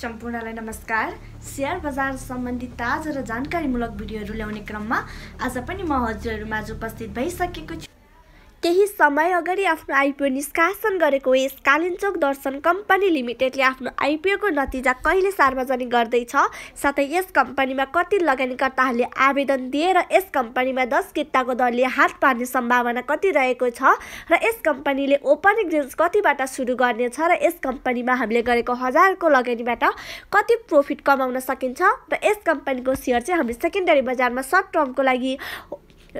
सम्पूर्णलाई नमस्कार सेयर बजार सम्बन्धी ताजा र जानकारीमूलक भिडियोहरू ल्याउने क्रममा आज पनि म माझ उपस्थित भइसकेको छु केही समय अगाडि आफ्नो आइपिओ निष्कासन गरेको यस कालिम्चोक दर्शन कम्पनी लिमिटेडले आफ्नो आइपिओको नतिजा कहिले सार्वजनिक गर्दैछ साथै यस कम्पनीमा कति लगानीकर्ताहरूले आवेदन दिए र यस कम्पनीमा दस किट्टाको दरले हात पार्ने सम्भावना कति रहेको छ र यस कम्पनीले ओपनिङ रेन्ज कतिबाट सुरु गर्नेछ र यस कम्पनीमा हामीले गरेको हजारको लगानीबाट कति प्रोफिट कमाउन सकिन्छ र यस कम्पनीको सेयर चाहिँ हामी सेकेन्डरी बजारमा सर्ट टर्मको लागि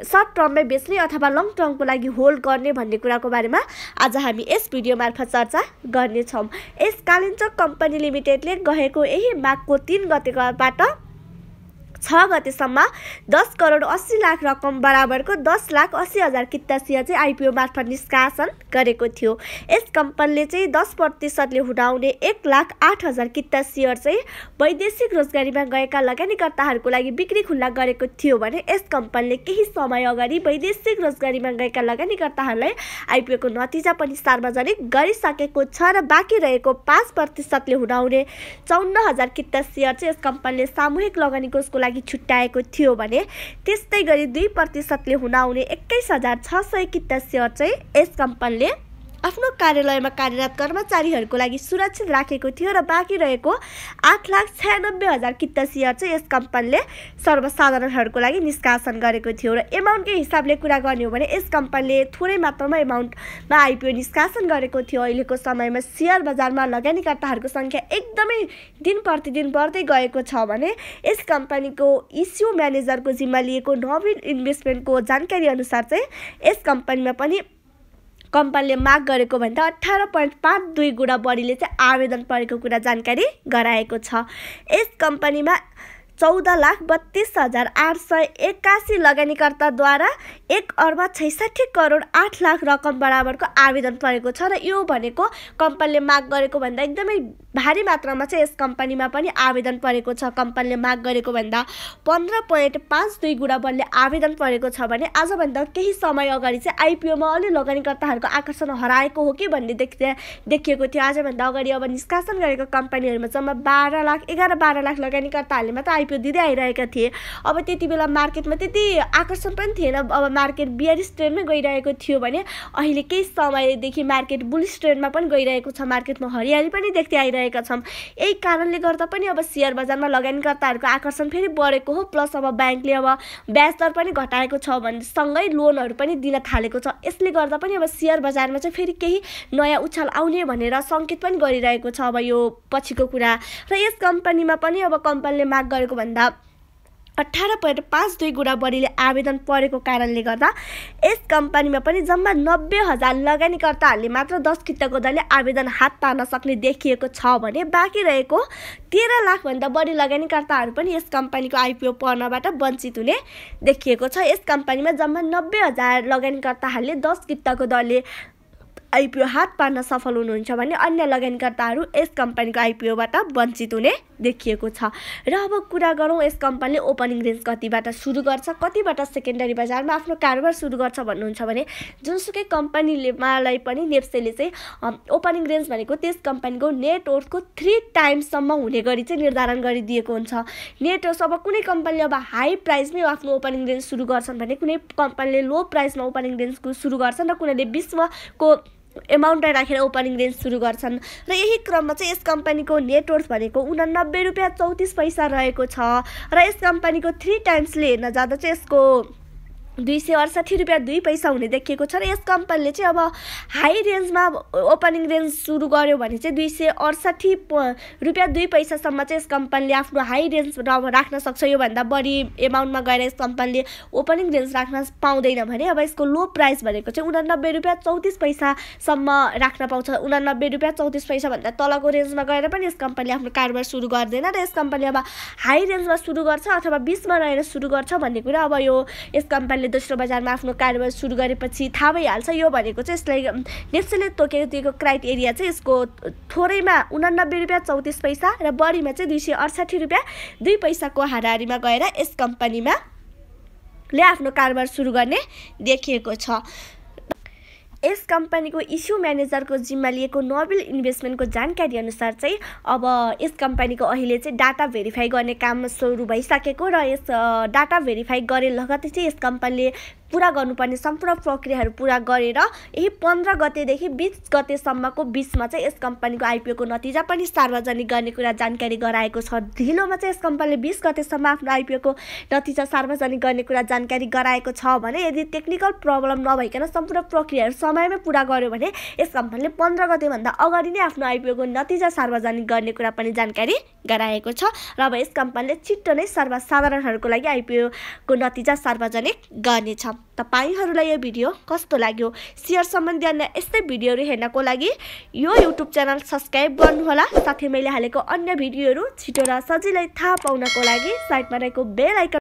सर्ट टर्ममै बेच्ने अथवा लङ टर्मको लागि होल्ड गर्ने भन्ने कुराको बारेमा आज हामी यस भिडियो मार्फत चर्चा गर्नेछौँ यस कालिन्चोक कम्पनी लिमिटेडले गएको यही माघको तिन गतेकोबाट छ गतेसम्म दस करोड अस्सी लाख रकम बराबरको दस लाख अस्सी हजार कित्ता सिंह चाहिँ आइपिओ मार्फत निष्कासन गरेको थियो यस कम्पनीले चाहिँ दस प्रतिशतले हुँडाउने एक लाख आठ हजार कित्ता सेयर चाहिँ वैदेशिक रोजगारीमा गएका लगानीकर्ताहरूको लागि बिक्री खुल्ला गरेको थियो भने यस कम्पनीले केही समय अगाडि वैदेशिक रोजगारीमा गएका लगानीकर्ताहरूलाई आइपिओको नतिजा पनि सार्वजनिक गरिसकेको छ र बाँकी रहेको पाँच प्रतिशतले हुँडाउने चौन्न हजार कित्ता सेयर चाहिँ यस कम्पनीले सामूहिक लगानी कोषको लागि छुट्याएको थियो भने त्यस्तै गरी दुई प्रतिशतले हुन आउने एक्काइस हजार छ सय किता सेयर चाहिँ यस कम्पनीले आफ्नो कार्यालयमा कार्यरत कर्मचारीहरूको लागि सुरक्षित राखेको थियो र बाँकी रहेको आठ लाख छयानब्बे हजार कित्ता सेयर चाहिँ यस कम्पनीले सर्वसाधारणहरूको लागि निष्कासन गरेको थियो र एमाउन्टकै हिसाबले कुरा गर्ने हो भने यस कम्पनीले थोरै मात्रामा एमाउन्टमा आइपिओ निष्कासन गरेको थियो अहिलेको समयमा सेयर बजारमा लगानीकर्ताहरूको सङ्ख्या एकदमै दिन प्रतिदिन बढ्दै गएको छ भने यस कम्पनीको इस्यु म्यानेजरको जिम्मा लिएको नवीन इन्भेस्टमेन्टको जानकारी अनुसार चाहिँ यस कम्पनीमा पनि कम्पनीले माग गरेको भन्दा अठार पोइन्ट पाँच दुई गुणा बढीले चाहिँ आवेदन परेको कुरा जानकारी गराएको छ यस कम्पनीमा चौध लाख बत्तिस हजार आठ सय एक्कासी लगानीकर्ताद्वारा एक अर्ब छैसठी करोड आठ लाख रकम बराबरको आवेदन परेको छ र यो भनेको कम्पनीले माग गरेको भन्दा एकदमै भारी मात्रामा चाहिँ यस कम्पनीमा पनि आवेदन परेको छ कम्पनीले माग गरेको भन्दा पन्ध्र पोइन्ट पाँच दुई गुणा बलले आवेदन परेको छ भने आजभन्दा केही समय अगाडि चाहिँ आइपिओमा अलि लगानीकर्ताहरूको आकर्षण हराएको हो कि भन्ने देखिए देखिएको थियो आजभन्दा अगाडि अब निष्कासन गरेको कम्पनीहरूमा जम्मा बाह्र लाख एघार बाह्र लाख लगानीकर्ताहरूले मात्र आइपिओ दिँदै आइरहेका थिए अब त्यति बेला मार्केटमा त्यति आकर्षण पनि थिएन अब मार्केट बियरिस ट्रेन्डमै गइरहेको थियो भने अहिले केही समयदेखि मार्केट बुलिस ट्रेन्डमा पनि गइरहेको छ मार्केटमा हरियाली पनि देख्दै आइरहेको गरिरहेका छौँ यही कारणले गर्दा पनि अब सेयर बजारमा लगानीकर्ताहरूको आकर्षण फेरि बढेको हो प्लस अब ब्याङ्कले अब ब्याज दर पनि घटाएको छ भने सँगै लोनहरू पनि दिन थालेको छ यसले गर्दा पनि अब सेयर बजारमा चाहिँ फेरि केही नयाँ उछाल आउने भनेर सङ्केत पनि गरिरहेको छ अब यो पछिको कुरा र यस कम्पनीमा पनि अब कम्पनीले माग गरेको भन्दा अठार पोइन्ट पाँच दुई गुणा बढीले आवेदन परेको कारणले गर्दा यस कम्पनीमा पनि जम्मा नब्बे हजार लगानीकर्ताहरूले मात्र दस किताको दरले आवेदन हात पार्न सक्ने देखिएको छ भने बाँकी रहेको तेह्र लाखभन्दा बढी लगानीकर्ताहरू पनि यस कम्पनीको आइपिओ पर्नबाट वञ्चित हुने देखिएको छ यस कम्पनीमा जम्मा नब्बे हजार लगानीकर्ताहरूले दस किताको दरले आइपिओ हात पार्न सफल हुनुहुन्छ भने अन्य लगानीकर्ताहरू यस कम्पनीको आइपिओबाट वञ्चित हुने देखिएको छ र अब कुरा गरौँ यस कम्पनीले ओपनिङ रेन्ज कतिबाट सुरु गर्छ कतिबाट सेकेन्डरी बजारमा आफ्नो कारोबार सुरु गर्छ भन्नुहुन्छ भने जुनसुकै कम्पनीलेमालाई पनि नेप्सेले चाहिँ ओपनिङ रेन्ज भनेको त्यस कम्पनीको नेटवर्कको थ्री टाइम्ससम्म हुने गरी चाहिँ निर्धारण गरिदिएको हुन्छ नेटवर्क अब कुनै कम्पनीले अब हाई प्राइसमै आफ्नो ओपनिङ रेन्ज सुरु गर्छन् भने कुनै कम्पनीले लो प्राइसमा ओपनिङ रेन्ज सुरु गर्छन् र कुनैले विश्वको एमाउन्टलाई राखेर ओपनिङ रेन्ज सुरु गर्छन् र यही क्रममा चाहिँ यस कम्पनीको नेटवर्थ भनेको उनानब्बे रुपियाँ चौतिस पैसा रहेको छ र यस कम्पनीको थ्री टाइम्सले हेर्न जाँदा चाहिँ यसको दुई सय अडसठी रुपियाँ दुई पैसा हुने देखिएको छ र यस कम्पनीले चाहिँ अब हाई रेन्जमा ओपनिङ रेन्ज सुरु गर्यो भने चाहिँ दुई सय प रुपियाँ दुई पैसासम्म चाहिँ यस कम्पनीले आफ्नो हाई रेन्ज राख्न सक्छ योभन्दा बढी एमाउन्टमा गएर यस कम्पनीले ओपनिङ रेन्ज राख्न पाउँदैन भने अब यसको लो प्राइस भनेको चाहिँ उनानब्बे रुपियाँ चौतिस पैसासम्म राख्न पाउँछ उनानब्बे रुपियाँ चौतिस पैसाभन्दा तलको रेन्जमा गएर पनि यस कम्पनीले आफ्नो कारोबार सुरु गर्दैन र यस कम्पनीले अब हाई रेन्जमा सुरु गर्छ अथवा बिचमा रहेर सुरु गर्छ भन्ने कुरा अब यो यस कम्पनी तपाईँले दोस्रो बजारमा आफ्नो कारोबार सुरु गरेपछि थाहा भइहाल्छ यो भनेको चाहिँ यसलाई नेप्सेले तोकेको दिएको क्राइटेरिया चाहिँ यसको थोरैमा उनानब्बे रुपियाँ चौतिस पैसा र बढीमा चाहिँ दुई सय अडसाठी रुपियाँ दुई पैसाको हारिमा गएर यस कम्पनीमा ले आफ्नो कारोबार सुरु गर्ने देखिएको छ यस कम्पनीको इस्यु म्यानेजरको जिम्मा लिएको नोबेल इन्भेस्टमेन्टको जानकारी अनुसार चाहिँ अब यस कम्पनीको अहिले चाहिँ डाटा भेरिफाई गर्ने काम सुरु भइसकेको र यस डाटा भेरिफाई गरे लगत्तै चाहिँ यस कम्पनीले पुरा गर्नुपर्ने सम्पूर्ण प्रक्रियाहरू पुरा गरेर यही पन्ध्र गतेदेखि बिस गतेसम्मको बिचमा चाहिँ यस कम्पनीको आइपिओको नतिजा पनि सार्वजनिक गर्ने कुरा जानकारी गराएको छ ढिलोमा चाहिँ यस कम्पनीले बिस गतेसम्म आफ्नो आइपिओको नतिजा सार्वजनिक गर्ने कुरा जानकारी गराएको छ भने यदि टेक्निकल प्रब्लम नभइकन सम्पूर्ण प्रक्रियाहरू समयमै पुरा गर्यो भने यस कम्पनीले पन्ध्र गतेभन्दा अगाडि नै आफ्नो आइपिओको नतिजा सार्वजनिक गर्ने कुरा पनि जानकारी गराएको छ र अब यस कम्पनीले छिट्टो नै सर्वसाधारणहरूको लागि आइपिओको नतिजा सार्वजनिक गर्नेछ तपाईँहरूलाई यो भिडियो कस्तो लाग्यो सेयर सम्बन्धी अन्य यस्तै भिडियोहरू हेर्नको लागि यो युट्युब च्यानल सब्सक्राइब गर्नुहोला साथै मैले हालेको अन्य भिडियोहरू छिटो र सजिलै थाहा पाउनको लागि साइडमा रहेको बेल आइकन